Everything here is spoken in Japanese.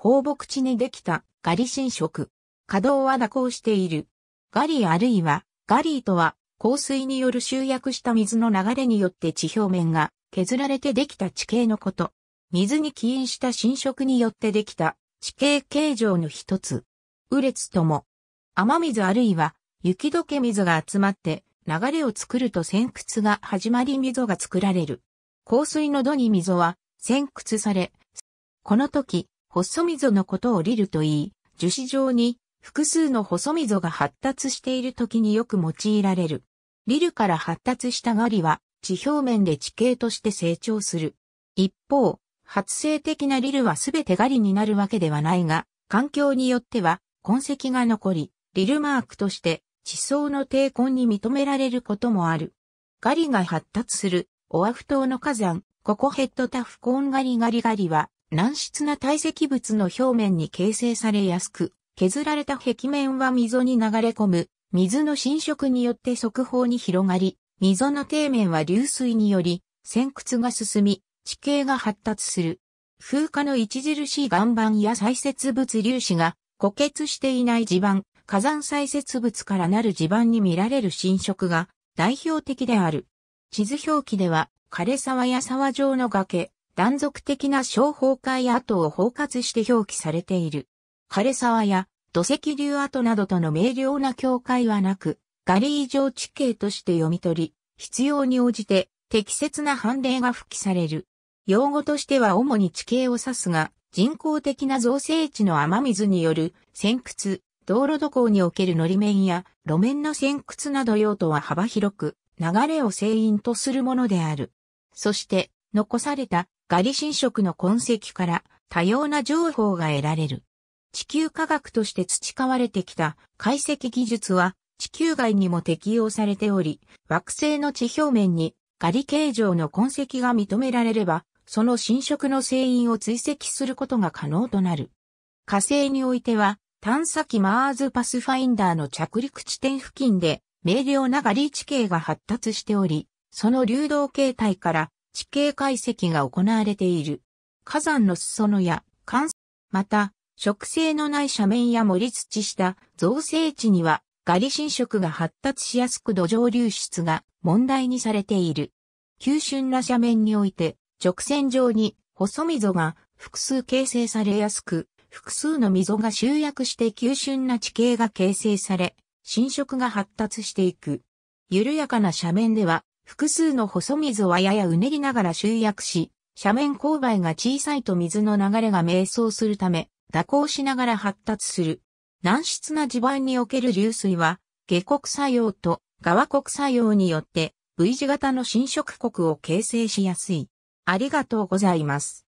放牧地にできたガリ侵食。稼働は蛇行している。ガリあるいはガリーとは降水による集約した水の流れによって地表面が削られてできた地形のこと。水に起因した侵食によってできた地形形状の一つ。雨列とも。雨水あるいは雪解け水が集まって流れを作ると潜屈が始まり溝が作られる。降水の土に溝は潜屈され、この時細溝のことをリルと言い、樹脂状に複数の細溝が発達している時によく用いられる。リルから発達したガリは地表面で地形として成長する。一方、発生的なリルはすべてガリになるわけではないが、環境によっては痕跡が残り、リルマークとして地層の低根に認められることもある。ガリが発達するオアフ島の火山、ココヘッドタフコーンガリガリガリは軟質な堆積物の表面に形成されやすく、削られた壁面は溝に流れ込む、水の浸食によって側方に広がり、溝の底面は流水により、潜屈が進み、地形が発達する。風化の著しい岩盤や砕設物粒子が固結していない地盤、火山砕設物からなる地盤に見られる侵食が代表的である。地図表記では枯れ沢や沢状の崖、断続的な小崩壊跡を包括して表記されている。枯れ沢や土石流跡などとの明瞭な境界はなく、ガリー状地形として読み取り、必要に応じて適切な判例が付記される。用語としては主に地形を指すが、人工的な造成地の雨水による先屈、道路土工における乗り面や路面の先屈など用途は幅広く流れを成因とするものである。そして残されたガリ侵食の痕跡から多様な情報が得られる。地球科学として培われてきた解析技術は地球外にも適用されており、惑星の地表面にガリ形状の痕跡が認められれば、その侵食の成因を追跡することが可能となる。火星においては、探査機マーズパスファインダーの着陸地点付近で明瞭なガリ地形が発達しており、その流動形態から地形解析が行われている。火山の裾野や関、また、植生のない斜面や盛り土した造成地には、ガリ侵食が発達しやすく土壌流出が問題にされている。急峻な斜面において、直線上に細溝が複数形成されやすく、複数の溝が集約して急峻な地形が形成され、侵食が発達していく。緩やかな斜面では、複数の細水はややうねりながら集約し、斜面勾配が小さいと水の流れが迷走するため、蛇行しながら発達する。軟質な地盤における流水は、下国作用と側国作用によって V 字型の侵食国を形成しやすい。ありがとうございます。